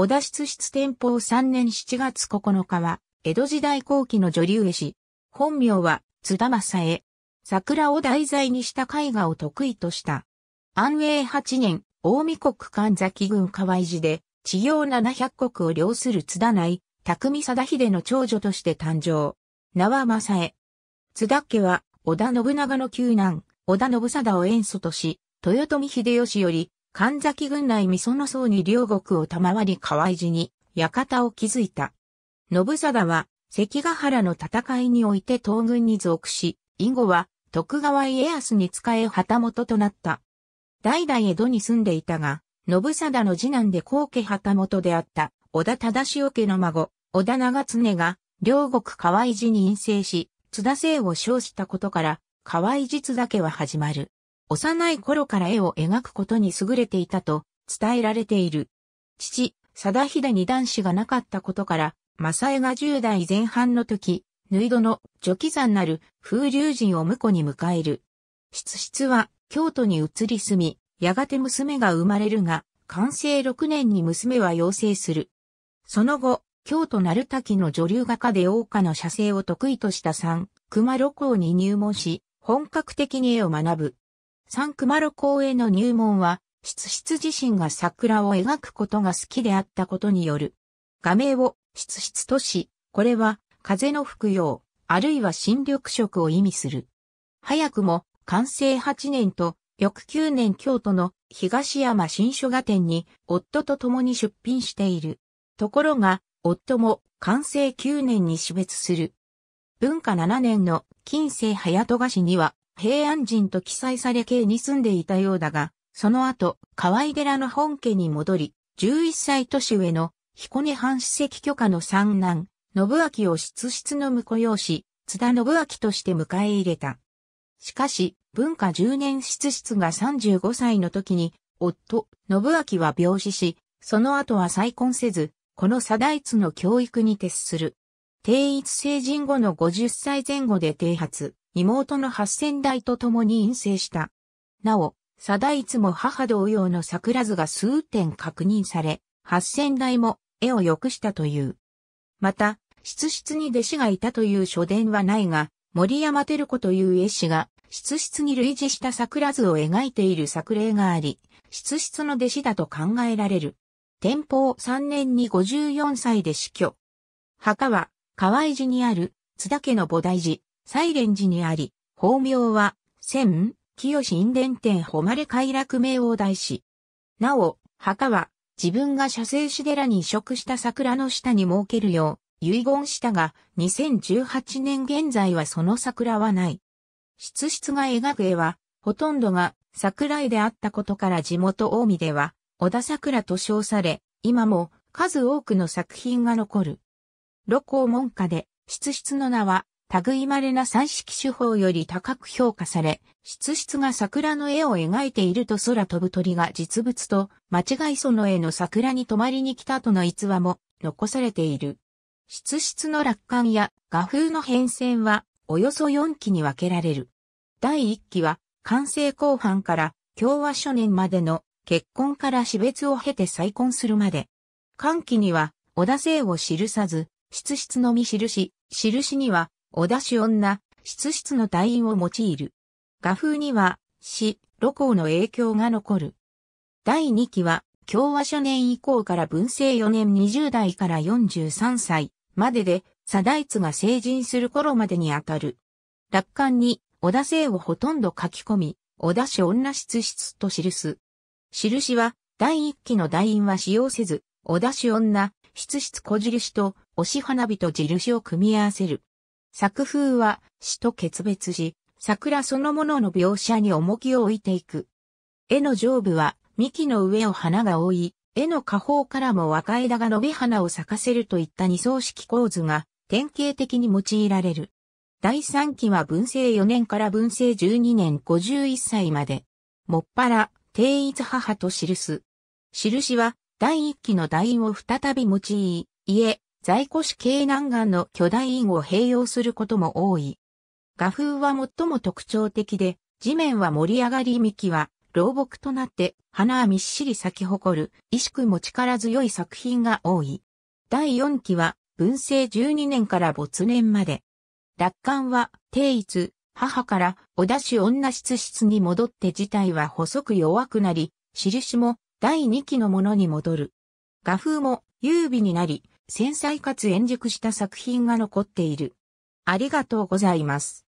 小田室室天保3年7月9日は、江戸時代後期の女流絵師。本名は、津田正恵。桜を題材にした絵画を得意とした。安永8年、大見国神崎郡河合寺で、地行700国を領する津田内、匠貞秀の長女として誕生。名は正恵。津田家は、織田信長の旧男、織田信貞を演祖とし、豊臣秀吉より、神崎軍内味噌の層に両国を賜り河合寺に館を築いた。信貞は関ヶ原の戦いにおいて東軍に属し、以後は徳川家康に仕え旗本となった。代々江戸に住んでいたが、信貞の次男で後家旗本であった織田忠潮家の孫、織田長常が両国河合寺に陰性し、津田姓を称したことから、河合寺津田家は始まる。幼い頃から絵を描くことに優れていたと伝えられている。父、貞秀に男子がなかったことから、正江が10代前半の時、縫戸の除記山なる風流人を婿に迎える。質室は京都に移り住み、やがて娘が生まれるが、完成6年に娘は養成する。その後、京都鳴滝の女流画家で大岡の写生を得意とした三、熊露光に入門し、本格的に絵を学ぶ。サンクマロ公への入門は、室室自身が桜を描くことが好きであったことによる。画名を室室とし、これは風の吹くよう、あるいは新緑色を意味する。早くも、完成8年と、翌9年京都の東山新書画展に夫と共に出品している。ところが、夫も完成9年に死別する。文化7年の近世早人菓子には、平安人と記載され京に住んでいたようだが、その後、河合寺の本家に戻り、11歳年上の彦根藩史跡許可の三男、信明を執筆の婿養子、津田信明として迎え入れた。しかし、文化10年執筆が35歳の時に、夫、信明は病死し、その後は再婚せず、この定津の教育に徹する。定一成人後の50歳前後で停発。妹の八千代と共に陰性した。なお、イツも母同様の桜図が数点確認され、八千代も絵を良くしたという。また、室室に弟子がいたという書伝はないが、森山照子という絵師が、室室に類似した桜図を描いている作例があり、室室の弟子だと考えられる。天保3年に54歳で死去。墓は、河合寺にある津田家の菩提寺。西蓮寺にあり、法名は、千、清神殿天誉れ快楽名王大師。なお、墓は、自分が写生寺寺に移植した桜の下に設けるよう、遺言したが、2018年現在はその桜はない。室室が描く絵は、ほとんどが桜絵であったことから地元近江では、小田桜と称され、今も数多くの作品が残る。露光門下で、室室の名は、類まれな彩色手法より高く評価され、質質が桜の絵を描いていると空飛ぶ鳥が実物と、間違いその絵の桜に泊まりに来たとの逸話も残されている。質質の楽観や画風の変遷は、およそ4期に分けられる。第1期は、完成後半から共和初年までの結婚から死別を経て再婚するまで。歓期には、織田姓を記さず、質質のみ記し、印には、お出し女、質質の隊員を用いる。画風には、詩、露光の影響が残る。第2期は、共和初年以降から文政4年20代から43歳までで、左大津が成人する頃までにあたる。楽観に、小田姓をほとんど書き込み、小田氏女質質と記す。印は、第一期の代印は使用せず、小田氏女、質質小印と、押し花火と印を組み合わせる。作風は詩と決別し、桜そのものの描写に重きを置いていく。絵の上部は幹の上を花が覆い、絵の下方からも若枝が伸び花を咲かせるといった二層式構図が典型的に用いられる。第三期は文政4年から文政12年51歳まで。もっぱら、定一母と記す。印は第一期の代を再び用い、家、在庫市系南岸の巨大院を併用することも多い。画風は最も特徴的で、地面は盛り上がり幹は老木となって花はみっしり咲き誇る、意識も力強い作品が多い。第4期は文政12年から没年まで。楽観は定一、母からお出し女室室に戻って事態は細く弱くなり、印も第2期のものに戻る。画風も優美になり、繊細かつ円熟した作品が残っている。ありがとうございます。